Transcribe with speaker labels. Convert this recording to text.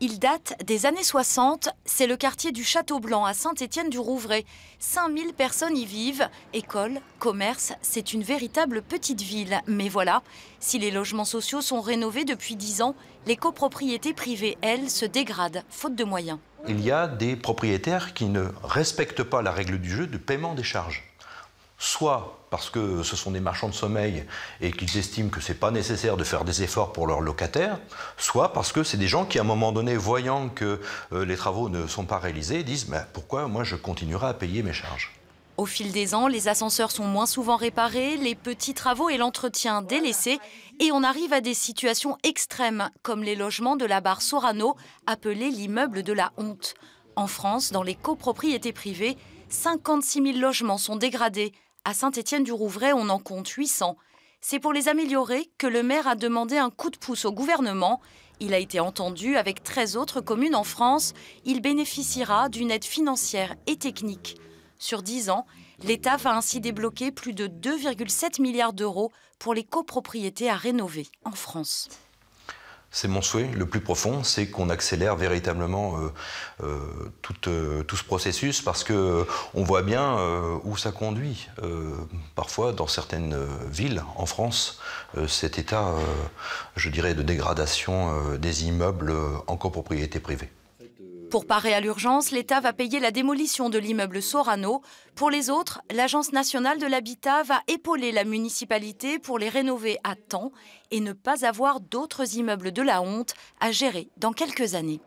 Speaker 1: Il date des années 60, c'est le quartier du Château Blanc à Saint-Étienne-du-Rouvray. 5000 personnes y vivent, écoles, commerces, c'est une véritable petite ville. Mais voilà, si les logements sociaux sont rénovés depuis 10 ans, les copropriétés privées, elles, se dégradent, faute de moyens.
Speaker 2: Il y a des propriétaires qui ne respectent pas la règle du jeu de paiement des charges soit parce que ce sont des marchands de sommeil et qu'ils estiment que ce n'est pas nécessaire de faire des efforts pour leurs locataires, soit parce que c'est des gens qui, à un moment donné, voyant que euh, les travaux ne sont pas réalisés, disent Pourquoi moi je continuerai à payer mes charges ?⁇
Speaker 1: au fil des ans, les ascenseurs sont moins souvent réparés, les petits travaux et l'entretien délaissés, et on arrive à des situations extrêmes, comme les logements de la barre Sorano, appelés l'immeuble de la honte. En France, dans les copropriétés privées, 56 000 logements sont dégradés, à Saint-Étienne-du-Rouvray, on en compte 800. C'est pour les améliorer que le maire a demandé un coup de pouce au gouvernement. Il a été entendu avec 13 autres communes en France. Il bénéficiera d'une aide financière et technique. Sur 10 ans, l'État va ainsi débloquer plus de 2,7 milliards d'euros pour les copropriétés à rénover en France
Speaker 2: c'est mon souhait le plus profond, c'est qu'on accélère véritablement euh, euh, euh, tout, ce processus parce qu'on voit bien où ça conduit. parfois, dans certaines villes en France, cet état, je dirais, de dégradation des immeubles en copropriété privée.
Speaker 1: Pour parer à l'urgence, l'État va payer la démolition de l'immeuble Sorano. Pour les autres, l'Agence nationale de l'habitat va épauler la municipalité pour les rénover à temps et ne pas avoir d'autres immeubles de la honte à gérer dans quelques années.